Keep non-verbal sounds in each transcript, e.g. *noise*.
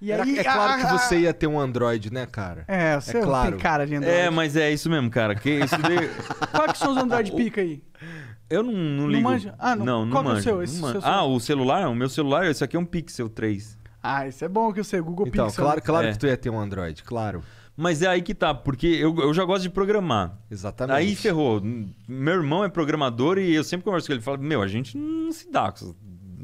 E aí, é claro que você ia ter um Android, né, cara? É, é você é claro. tem cara de Android. É, mas é isso mesmo, cara. Que é isso de *laughs* Qual que são os Android pica aí? Eu não, não, não ligo. Manja? Ah, não. não Qual manjo. é o seu? Esse seu ah, o celular? O meu celular, esse aqui é um Pixel 3. Ah, isso é bom que eu sei, Google então, Pixel. Claro, né? claro é. que tu ia ter um Android, claro. Mas é aí que tá, porque eu, eu já gosto de programar. Exatamente. Aí ferrou. Meu irmão é programador e eu sempre converso com ele. Fala, meu, a gente não se dá com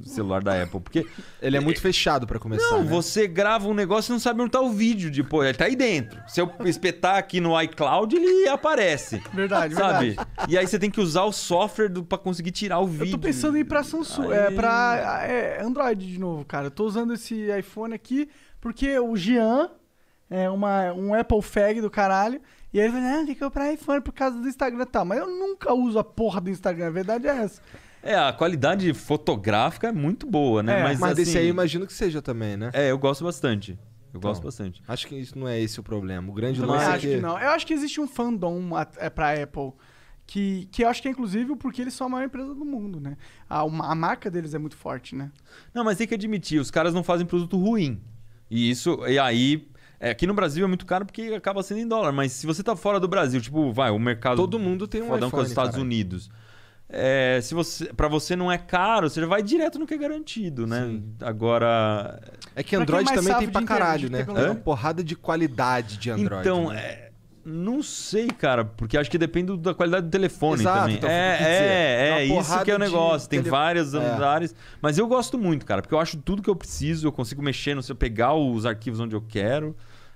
celular da Apple, porque *laughs* ele é muito fechado para começar. Não, né? você grava um negócio e não sabe onde tá o vídeo depois, ele tá aí dentro. Se eu espetar aqui no iCloud, ele aparece. Verdade, sabe? verdade. E aí você tem que usar o software para pra conseguir tirar o vídeo. Eu tô pensando em ir pra Samsung, é, aí... é, pra é, Android de novo, cara. Eu tô usando esse iPhone aqui porque o Jean é uma, um Apple Fag do caralho. E aí ele falou, ah, tem que comprar iPhone por causa do Instagram. Tá, mas eu nunca uso a porra do Instagram, a verdade é essa. É, a qualidade fotográfica é muito boa, né? É, mas, mas assim, desse aí assim, eu imagino que seja também, né? É, eu gosto bastante. Eu então, gosto bastante. Acho que isso não é esse o problema. O grande eu lance é acho é que... que... não. Eu acho que existe um fandom é, para Apple que, que eu acho que é inclusive porque eles são a maior empresa do mundo, né? A, a marca deles é muito forte, né? Não, mas tem que admitir, os caras não fazem produto ruim. E isso, e aí é, aqui no Brasil é muito caro porque acaba sendo em dólar, mas se você tá fora do Brasil, tipo, vai, o mercado Todo mundo tem um fodão iPhone, com os Estados Unidos é, se você para você não é caro, você vai direto no que é garantido, né? Sim. Agora é que é Android é também tem pra caralho, né? É uma porrada de qualidade de Android. Então, né? é... não sei, cara, porque acho que depende da qualidade do telefone Exato, também. Então, é, é, é, é isso que é o negócio. Tem tele... várias áreas, é. mas eu gosto muito, cara, porque eu acho tudo que eu preciso, eu consigo mexer no seu pegar os arquivos onde eu quero.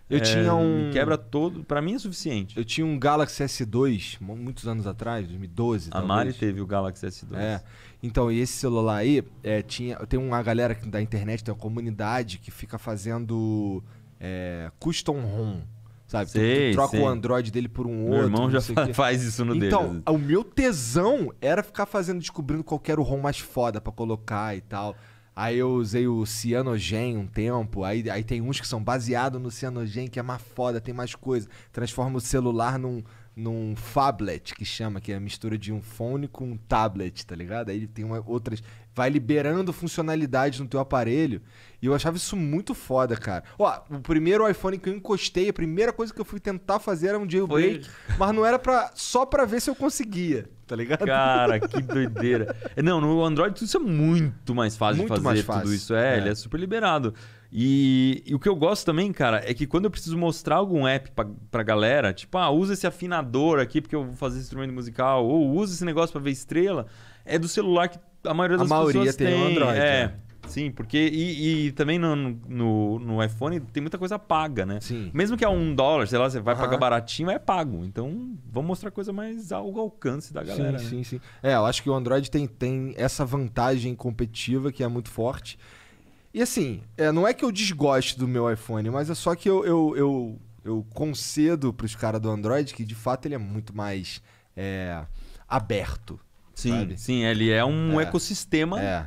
Eu é, tinha um. Quebra todo. Para mim é suficiente. Eu tinha um Galaxy S2 muitos anos atrás, 2012. A talvez. Mari teve o Galaxy S2. É. Então, e esse celular aí, é, tinha, tem uma galera da internet, tem uma comunidade que fica fazendo é, custom ROM. Sabe? Sei, tu, tu troca sei. o Android dele por um meu outro. Meu irmão já fa *laughs* faz isso no dele. Então, o meu tesão era ficar fazendo, descobrindo qual era o ROM mais foda para colocar e tal. Aí eu usei o Cyanogen um tempo. Aí, aí tem uns que são baseados no Cyanogen, que é mais foda, tem mais coisa. Transforma o celular num, num phablet, que chama, que é a mistura de um fone com um tablet, tá ligado? Aí ele tem uma, outras vai liberando funcionalidades no teu aparelho. E eu achava isso muito foda, cara. Ó, o primeiro iPhone que eu encostei, a primeira coisa que eu fui tentar fazer era um jailbreak, Foi... mas não era para só para ver se eu conseguia, tá ligado? Cara, que doideira. É, não, no Android tudo isso é muito mais fácil muito de fazer mais fácil. tudo isso. É, é, ele é super liberado. E, e, o que eu gosto também, cara, é que quando eu preciso mostrar algum app pra, pra galera, tipo, ah, usa esse afinador aqui porque eu vou fazer instrumento musical, ou usa esse negócio para ver estrela, é do celular que a maioria das a maioria pessoas tem. A maioria tem Android. É. é. Sim, porque. E, e também no, no, no, iPhone tem muita coisa paga, né? Sim. Mesmo que é um dólar, sei lá, você vai uhum. pagar baratinho, é pago. Então, vamos mostrar coisa mais ao alcance da galera. Sim, né? sim, sim. É, eu acho que o Android tem, tem essa vantagem competitiva que é muito forte. E assim, é, não é que eu desgoste do meu iPhone, mas é só que eu, eu, eu, eu concedo para os caras do Android que de fato ele é muito mais é, aberto. Sim, sabe? sim, ele é um é. ecossistema é.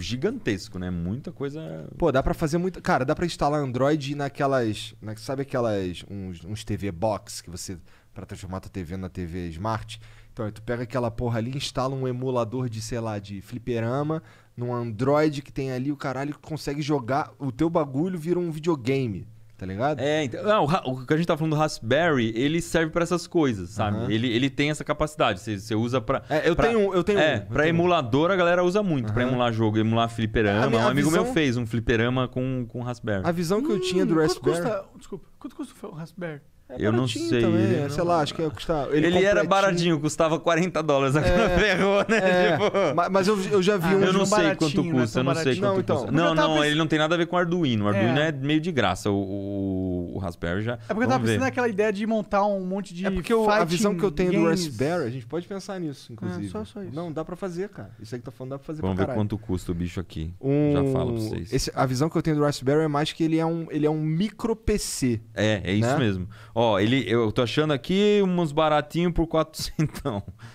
gigantesco, né? Muita coisa. Pô, dá para fazer muito. Cara, dá para instalar Android naquelas. Na... Né, sabe aquelas. Uns, uns TV box que você. para transformar tua TV na TV Smart. Então, tu pega aquela porra ali, instala um emulador de, sei lá, de fliperama, num Android que tem ali o caralho que consegue jogar. O teu bagulho vira um videogame Tá ligado? É, então, não, o que a gente tá falando do Raspberry, ele serve para essas coisas, sabe? Uhum. Ele, ele tem essa capacidade, você, você usa para é, eu pra, tenho, eu tenho, é, um, pra tenho emulador um. a galera usa muito, uhum. para emular jogo, emular fliperama. um amigo visão... meu fez um fliperama com com Raspberry. A visão que eu tinha do hum, Raspberry. Quanto custa, desculpa, quanto custa o Raspberry? É eu não sei. Também, ele é, sei lá, acho que ia é custar. Tá, ele, ele era baratinho, custava 40 dólares. Agora é, ferrou, né? É, tipo... mas, mas eu, eu já vi ah, um. Eu não sei quanto né, custa, eu não sei quanto não, custa. Então. não, não, ele não tem nada a ver com Arduino. Arduino é, meio de graça. O, o Raspberry já. É porque eu tava ver. pensando naquela ideia de montar um monte de. É porque eu, a visão que eu tenho games. do Raspberry, a gente pode pensar nisso, inclusive. É, só, só isso. Não, dá pra fazer, cara. Isso aí que tá falando dá pra fazer Vamos pra ver quanto custa o bicho aqui. Um... Já falo pra vocês. Esse, a visão que eu tenho do Raspberry é mais que ele é um, ele é um micro PC. É, é isso né? mesmo. Ó, ele, eu tô achando aqui uns baratinhos por 400.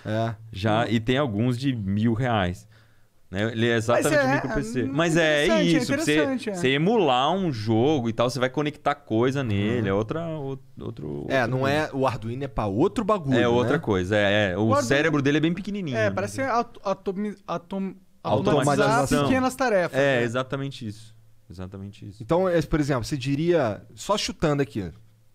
É. Já, hum. E tem alguns de mil reais. Né? Ele é exatamente é, hum, Mas é, micro PC. Mas é isso. Você, é. você, emular um jogo e tal, você vai conectar coisa nele. É uhum. É outra. Outro, é, não é. O Arduino é pra outro bagulho. É outra né? coisa. É, o, o cérebro Arduino... dele é bem pequenininho. É, parece ser né? automatizar Automatização. pequenas tarefas. É, né? exatamente isso. Exatamente isso. Então, por exemplo, você diria. Só chutando aqui.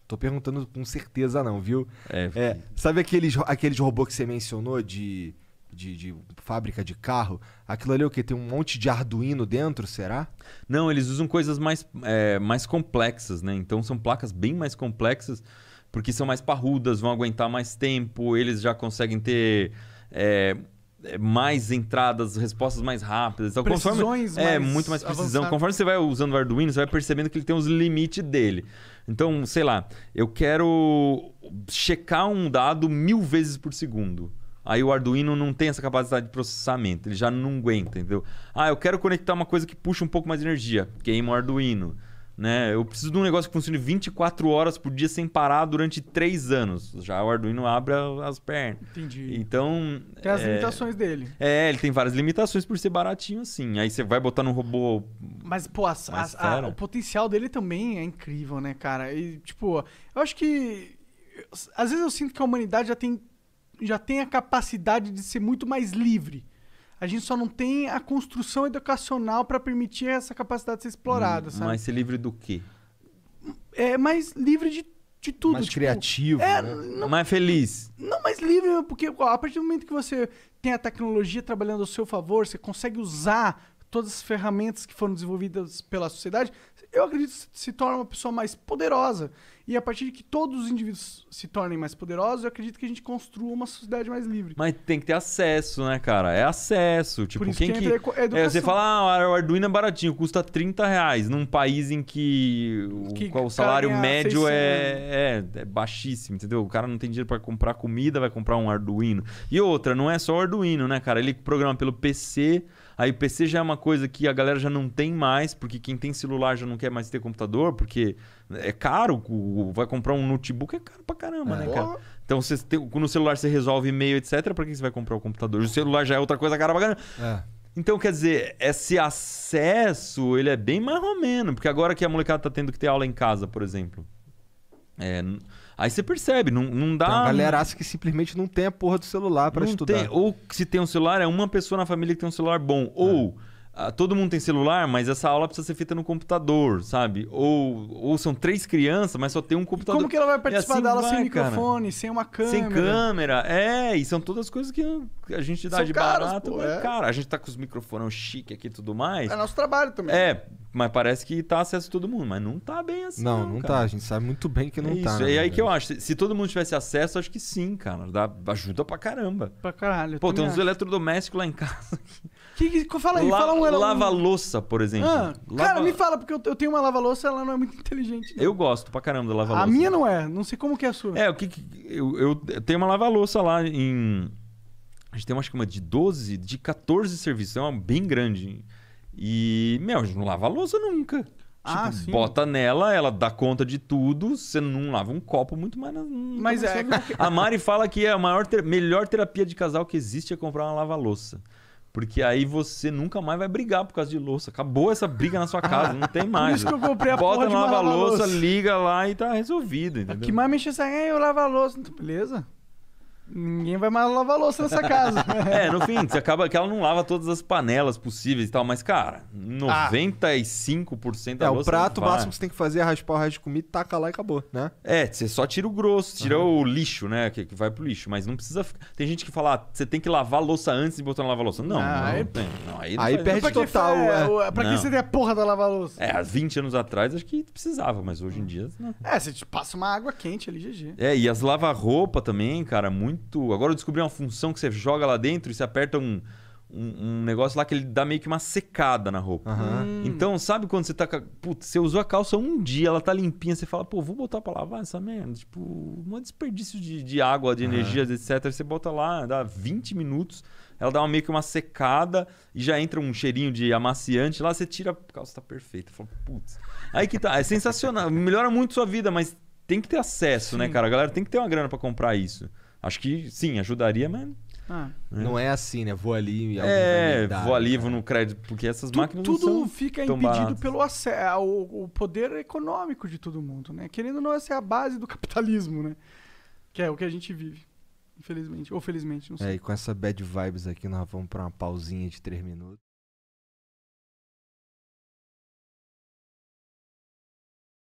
Tô perguntando com certeza, não, viu? É, é sabe aqueles, aqueles robôs que você mencionou de de, de fábrica de carro, aquilo ali é o que? Tem um monte de Arduino dentro, será? Não, eles usam coisas mais, é, mais complexas, né? Então são placas bem mais complexas, porque são mais parrudas, vão aguentar mais tempo, eles já conseguem ter. É, é mais entradas, respostas mais rápidas. Então, Precisões conforme, é, mais É, muito mais precisão. Avançado. Conforme você vai usando o Arduino, você vai percebendo que ele tem os limites dele. Então, sei lá, eu quero checar um dado mil vezes por segundo. Aí o Arduino não tem essa capacidade de processamento, ele já não aguenta, entendeu? Ah, eu quero conectar uma coisa que puxa um pouco mais de energia, queima o Arduino. Né? Eu preciso de um negócio que funcione 24 horas por dia sem parar durante 3 anos. Já o Arduino abre as pernas. Entendi. Então. Tem as é... limitações dele. É, ele tem várias limitações por ser baratinho assim. Aí você vai botar num robô. Mas, pô, a, o potencial dele também é incrível, né, cara? E, tipo, eu acho que. Às vezes eu sinto que a humanidade já tem já tem a capacidade de ser muito mais livre. A gente só não tem a construção educacional para permitir essa capacidade ser explorada, hum, sabe? Mas ser livre do quê? É mais livre de, de tudo. Mais tipo, criativo. É, né? não, mais feliz. Não, mais livre, porque a partir do momento que você tem a tecnologia trabalhando ao seu favor, você consegue usar todas as ferramentas que foram desenvolvidas pela sociedade, eu acredito que se torna uma pessoa mais poderosa. E a partir de que todos os indivíduos se tornem mais poderosos, eu acredito que a gente construa uma sociedade mais livre. Mas tem que ter acesso, né, cara? É acesso. Tipo, quem que... que... É, você fala, ah, o Arduino é baratinho, custa 30 reais. Num país em que o, que o salário médio é, é, é, baixíssimo, entendeu? O cara não tem dinheiro para comprar comida, vai comprar um Arduino. E outra, não é só o Arduino, né, cara? Ele programa pelo PC... Aí o PC já é uma coisa que a galera já não tem mais, porque quem tem celular já não quer quer mais ter computador, porque é caro, vai comprar um notebook é caro pra caramba, é. né, cara? Então, você tem, no celular você resolve e-mail, etc. Pra que você vai comprar o um computador? O celular já é outra coisa cara pra caramba. É. Então, quer dizer, esse acesso, ele é bem mais ou menos. Porque agora que a molecada tá tendo que ter aula em casa, por exemplo. É, aí você percebe, não, não dá... Tem uma galera acha que simplesmente não tem a porra do celular para estudar. Tem, ou se tem um celular, é uma pessoa na família que tem um celular bom. Ou... É. Ah, todo mundo tem celular, mas essa aula precisa ser feita no computador, sabe? Ou, ou são três crianças, mas só tem um computador. E como que ela vai participar assim da aula vai, sem microfone, cara. sem uma câmera? Sem câmera, é. E são todas coisas que a gente dá são de barato. Pô, é. Cara, a gente tá com os microfones chique aqui e tudo mais. É nosso trabalho também. É, mas parece que tá acesso a todo mundo, mas não tá bem assim. Não, não, não tá. A gente sabe muito bem que não é tá. é e aí que eu acho, se, se, todo mundo tivesse acesso, acho que sim, cara. Dá, ajuda pra caramba. Pra caralho. Pô, tem uns acho. eletrodomésticos lá em casa. *laughs* Que, que, fala aí, La, fala um Lava-louça, por exemplo. Ah, lava... Cara, me fala, porque eu, eu tenho uma lava-louça, ela não é muito *laughs* inteligente. Não. Eu gosto pra caramba da lava-louça. A minha não é, não sei como que é a sua. É, o que. que eu, eu tenho uma lava-louça lá em. A gente tem uma, acho que uma de 12, de 14 serviços. É uma bem grande. E, meu, a gente não lava a louça nunca. Ah, tipo, sim. bota nela, ela dá conta de tudo, você não lava um copo muito mais. Mas é. é a Mari fala que é a maior ter... melhor terapia de casal que existe é comprar uma lava-louça. Porque aí você nunca mais vai brigar por causa de louça. Acabou essa briga na sua *laughs* casa, não tem mais. Por isso que eu comprei a Bota na lava-louça, liga lá e tá resolvido, entendeu? que mais mexe assim, é eu lavo a louça. Beleza? Ninguém vai mais lavar louça nessa casa. *laughs* é, no fim, você acaba que ela não lava todas as panelas possíveis e tal, mas, cara, 95% ah, da é, louça. É, o prato máximo que você tem que fazer é raspar o resto de comida, taca lá e acabou, né? É, você só tira o grosso, tira uhum. o lixo, né? Que, que vai pro lixo, mas não precisa ficar. Tem gente que fala, ah, você tem que lavar louça antes de botar na lava-louça. Não, ah, não, aí, não, aí, não perde pra total. É, é. é, pra que você tem a porra da lava-louça? É, há 20 anos atrás acho que precisava, mas hoje em dia. Não. É, você te passa uma água quente ali, GG. É, e as lava-roupa também, cara, muito muito. Agora eu descobri uma função que você joga lá dentro e você aperta um, um, um negócio lá que ele dá meio que uma secada na roupa. Uhum. Então, sabe quando você tá. Putz, você usou a calça um dia, ela tá limpinha, você fala, pô, vou botar pra lavar essa merda. Tipo, um desperdício de, de água, de uhum. energias, etc. Você bota lá, dá 20 minutos ela dá uma, meio que uma secada e já entra um cheirinho de amaciante lá, você tira, a calça tá perfeita. Fala, putz. Aí que tá, é sensacional, *laughs* melhora muito sua vida, mas tem que ter acesso, né, Sim. né, cara? A galera tem que ter uma grana para comprar isso. Acho que sim, ajudaria, mas. Ah. Né? Não é assim, né? Vou ali. É, dar, vou ali, né? vou no crédito, porque essas tu, máquinas. Tudo fica impedido baratas. pelo acesso, o, poder econômico de todo mundo, né? Querendo ou não, essa é a base do *laughs* capitalismo, né? Que é o que a gente vive. Infelizmente. Ou felizmente, não é, sei. É, e com essa bad vibes aqui, nós vamos pra uma pausinha de três minutos.